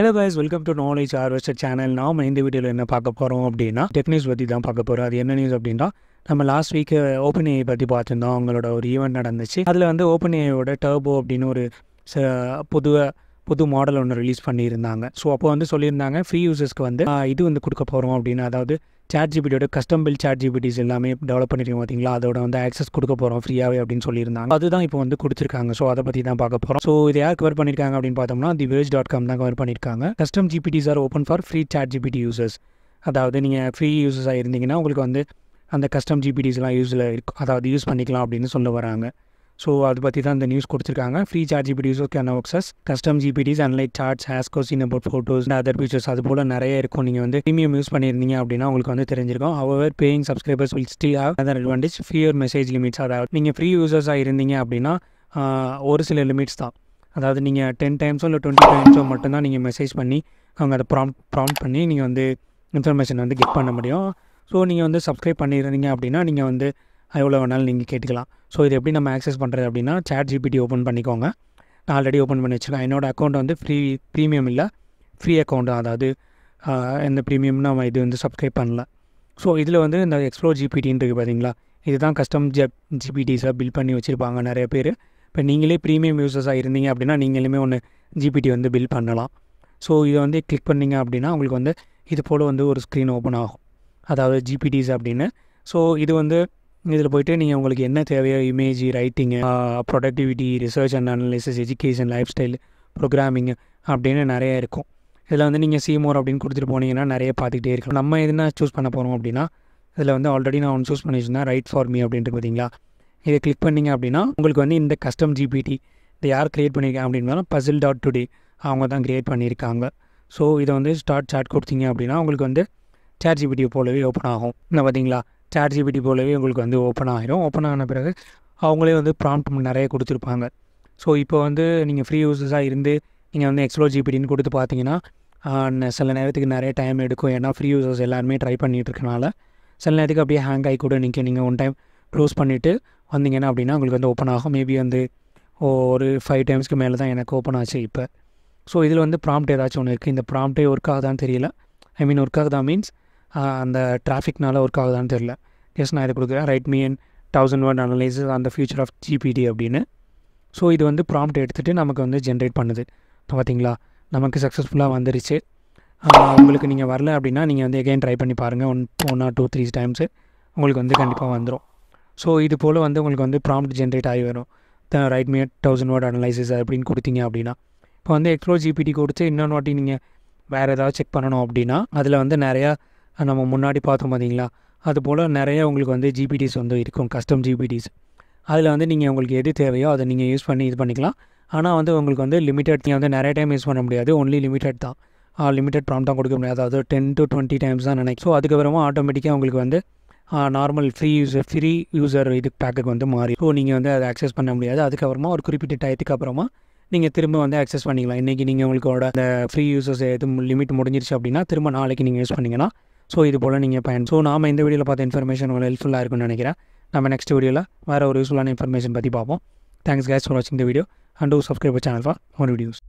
hello guys welcome to knowledge harvester channel நாம் இந்த வீடியோவில் என்ன பார்க்க போகிறோம் அப்படின்னா டெக் நியூஸ் பற்றி தான் பார்க்க போகிறோம் அது என்ன நியூஸ் அப்படின்னா நம்ம last week open uh, AI பற்றி பார்த்துருந்தோம் அவங்களோட ஒரு ஈவெண்ட் நடந்துச்சு அதில் வந்து ஓப்பன் ஏஐயோட டர்போ அப்படின்னு ஒரு புது புது மாடல் ஒன்று ரிலீஸ் பண்ணியிருந்தாங்க ஸோ அப்போ வந்து சொல்லியிருந்தாங்க ஃப்ரீ யூசர்ஸ்க்கு வந்து இது வந்து கொடுக்க போகிறோம் அப்படின்னு அதாவது சாட் ஜிபிடியோட கஸ்டம் பில் சாட் ஜிபிடிஸ் எல்லாமே டெவலப் பண்ணியிருக்கோம் பார்த்தீங்களா அதோட வந்து ஆக்சஸ் கொடுக்க போகிறோம் ஃப்ரீயாகவே அப்படின்னு சொல்லியிருந்தாங்க அதுதான் இப்போ வந்து கொடுத்துருக்காங்க ஸோ அதை பற்றி தான் பார்க்க போகிறோம் ஸோ இது யார் கவர் பண்ணியிருக்காங்க அப்படின்னு பார்த்தோம்னா தி வேஜ் டாட் காம் தான் கவர் பண்ணியிருக்காங்க custom GPTs are open for free chat GPT users அதாவது நீங்கள் ஃப்ரீ யூசர்ஸாக இருந்தீங்கன்னா உங்களுக்கு வந்து அந்த கஸ்டம் ஜிபிடிஸ்லாம் யூஸில் இருக்கும் அதாவது யூஸ் பண்ணிக்கலாம் அப்படின்னு சொல்ல வராங்க ஸோ அது பற்றி தான் இந்த நியூஸ் கொடுத்துருக்காங்க free charge GP okay can custom GPTs unlike charts ஹேஸ்கோஸ் in about photos and other features அது போல் நிறைய இருக்கும் நீங்கள் வந்து ப்ரீமியம் யூஸ் பண்ணியிருந்தீங்க அப்படின்னா உங்களுக்கு வந்து தெரிஞ்சிருக்கும் our paying subscribers will still have other advantage ஒரு மெசேஜ் லிமிட்ஸ் அதாவது நீங்கள் ஃப்ரீ யூசர்ஸாக இருந்தீங்க அப்படின்னா ஒரு சில லிமிட்ஸ் தான் அதாவது நீங்கள் டென் டைம்ஸோ இல்லை டுவெண்ட்டி டைம்ஸோ மட்டும்தான் நீங்கள் மெசேஜ் பண்ணி அவங்க அதை ப்ராம் ப்ராம்ட் பண்ணி நீங்கள் வந்து இன்ஃபர்மேஷன் வந்து கெட் பண்ண முடியும் ஸோ நீங்கள் வந்து சப்ஸ்கிரைப் பண்ணியிருந்தீங்க அப்படின்னா நீங்கள் வந்து எவ்வளோ வேணாலும் நீங்கள் கேட்டுக்கலாம் ஸோ இது எப்படி நம்ம ஆக்சஸ் பண்ணுறது அப்படின்னா சேட் ஜிபிடி ஓப்பன் பண்ணிக்கோங்க நான் ஆல்ரெடி ஓப்பன் பண்ணி வச்சுருக்கேன் என்னோடய அக்கௌண்ட் வந்து ஃப்ரீ ப்ரீமியம் இல்லை ஃப்ரீ அக்கௌண்ட் அதாவது எந்த ப்ரீமியம்னு நம்ம இது வந்து சப்ஸ்கிரைப் பண்ணல ஸோ இதில் வந்து இந்த எக்ஸ்ப்ளோர் ஜிபிடின்னு இருக்குது பார்த்தீங்களா இதுதான் கஸ்டம் ஜப் ஜிபிடிஸாக பில் பண்ணி வச்சுருப்பாங்க நிறைய பேர் இப்போ நீங்களே ப்ரீமியம் யூசர்ஸாக இருந்தீங்க அப்படின்னா நீங்களுமே ஒன்று ஜிபிடி வந்து பில் பண்ணலாம் ஸோ இதை வந்து கிளிக் பண்ணிங்க அப்படின்னா உங்களுக்கு வந்து இது போல் வந்து ஒரு ஸ்க்ரீன் ஓப்பன் ஆகும் அதாவது ஜிபிடிஸ் அப்படின்னு ஸோ இது வந்து இதில் போயிட்டு நீங்கள் உங்களுக்கு என்ன தேவையோ image writing productivity research and analysis education lifestyle programming அப்படின்னு நிறைய இருக்கும் இதில் வந்து நீங்கள் சீமோர் அப்படின்னு கொடுத்துட்டு போனீங்கன்னா நிறைய பார்த்துக்கிட்டே இருக்கும் நம்ம எதுனா சூஸ் பண்ண போகிறோம் அப்படின்னா இதில் வந்து ஆல்ரெடி நான் ஒன்று சூஸ் பண்ணி வச்சுருந்தேன் ரைட் ஃபார் மீ அப்படின்ட்டு பார்த்தீங்களா இதை கிளிக் பண்ணிங்க அப்படின்னா உங்களுக்கு வந்து இந்த கஸ்டம் ஜிபிடி இதை யார் க்ரியேட் பண்ணியிருக்காங்க அப்படின்னா பசில் டாட் டுடே அவங்க தான் க்ரியேட் பண்ணியிருக்காங்க ஸோ இதை வந்து ஸ்டார்ட் சாட் கொடுத்தீங்க அப்படின்னா உங்களுக்கு வந்து சேட் ஜிபிடியை போலவே ஓப்பன் ஆகும் இல்லை பார்த்தீங்களா சாட் ஜிபிடி போலவே உங்களுக்கு வந்து ஓப்பன் ஆகிரும் ஓப்பன் ஆன பிறகு அவங்களே வந்து ப்ராம்ப்ட் நிறைய கொடுத்துருப்பாங்க ஸோ இப்போ வந்து நீங்கள் ஃப்ரீ யூசஸாக இருந்து நீங்கள் வந்து எக்ஸ்ப்ளோர் ஜிபிடின்னு கொடுத்து பார்த்தீங்கன்னா சில நேரத்துக்கு நிறைய டைம் எடுக்கும் ஏன்னா ஃப்ரீ யூசர்ஸ் எல்லாருமே ட்ரை பண்ணிகிட்டு இருக்கனால சில நேரத்துக்கு அப்படியே ஹேங் ஆகி கூட நீங்கள் நீங்கள் ஒன் டைம் க்ளோஸ் பண்ணிவிட்டு வந்தீங்கன்னா அப்படின்னா உங்களுக்கு வந்து ஓப்பன் ஆகும் மேபி வந்து ஒரு ஃபைவ் டைம்ஸ்க்கு மேலே தான் எனக்கு ஓப்பன் ஆச்சு இப்போ ஸோ இதில் வந்து ப்ராம்ப்ட் ஏதாச்சும் ஒன்று இருக்குது இந்த ப்ராம்ப்டே ஒர்க் ஆகுதான்னு தெரியல ஐ மீன் ஒர்க் ஆகுதா மீன்ஸ் அந்த டிராஃபிக்னால ஒர்க் ஆகுதான்னு தெரில எஸ் நான் இதை கொடுக்குறேன் write me and thousand word analysis அந்த ஃபியூச்சர் ஆஃப் ஜிபிடி அப்படின்னு ஸோ இது வந்து ப்ராம்ப்ட் எடுத்துகிட்டு நமக்கு வந்து ஜென்ரேட் பண்ணுது பார்த்தீங்களா நமக்கு சக்ஸஸ்ஃபுல்லாக வந்துருச்சு உங்களுக்கு நீங்கள் வரல அப்படின்னா நீங்கள் வந்து எகைன் ட்ரை பண்ணி பாருங்கள் one one or two three times உங்களுக்கு வந்து கண்டிப்பாக வந்துடும் ஸோ இது போல் வந்து உங்களுக்கு வந்து ப்ராம்ப்ட் ஜென்ரேட் ஆகி வரும் the write me thousand word analysis அப்படின்னு கொடுத்தீங்க அப்படின்னா இப்போ வந்து எக்ஸ்ப்ளோ ஜிபிடி கொடுத்து இன்னொன்று வாட்டி நீங்கள் வேறு ஏதாவது செக் பண்ணணும் அப்படின்னா அதில் வந்து நிறையா நம்ம முன்னாடி பார்த்தோம் பார்த்தீங்களா அதுபோல் நிறைய உங்களுக்கு வந்து ஜிபிடிஸ் வந்து இருக்கும் கஸ்டம் ஜிபிடிஸ் அதில் வந்து நீங்கள் உங்களுக்கு எது தேவையோ அதை நீங்கள் யூஸ் பண்ணி இது பண்ணிக்கலாம் ஆனால் வந்து உங்களுக்கு வந்து லிமிட்டட் நீங்கள் வந்து நிறைய டைம் யூஸ் பண்ண முடியாது ஒன்லி லிமிட்டட் தான் லிமிட்டட் ப்ராம்ப் தான் கொடுக்க முடியாது அதாவது டென் டு டுவெண்ட்டி டைம்ஸ் தான் நினைக்கும் ஸோ அதுக்கப்புறமா ஆட்டோமேட்டிக்காக உங்களுக்கு வந்து normal free user free user இது பேக்குக்கு வந்து மாறி ஸோ நீங்கள் வந்து அதை ஆக்சஸ் பண்ண முடியாது அதுக்கப்புறமா ஒரு குறிப்பிட்ட டயத்துக்கு அப்புறமா நீங்கள் திரும்ப வந்து ஆக்சஸ் பண்ணிக்கலாம் இன்றைக்கி நீங்கள் உங்களுக்கோட அந்த ஃப்ரீ யூசர்ஸ் எதுவும் லிமிட் முடிஞ்சிருச்சு அப்படின்னா திரும்ப நாளைக்கு நீங்கள் யூஸ் பண்ணிங்கன்னா ஸோ இது போல் நீங்கள் பயன் ஸோ நாம் இந்த வீடியோவில் பார்த்த இன்ஃபர்மேஷன் உங்களுக்கு ஹெல்ப்ஃபுல்லாக இருக்கும்னு நினைக்கிறேன் நம்ம நெக்ஸ்ட் வீடியோவில் வேறு ஒரு யூஸ்ஃபுல்லான இன்ஃபர்மேஷன் பற்றி பார்ப்போம் தேங்க்ஸ் கேஸ் ஃபார் வாட்சிங் the video and do subscribe channel for one videos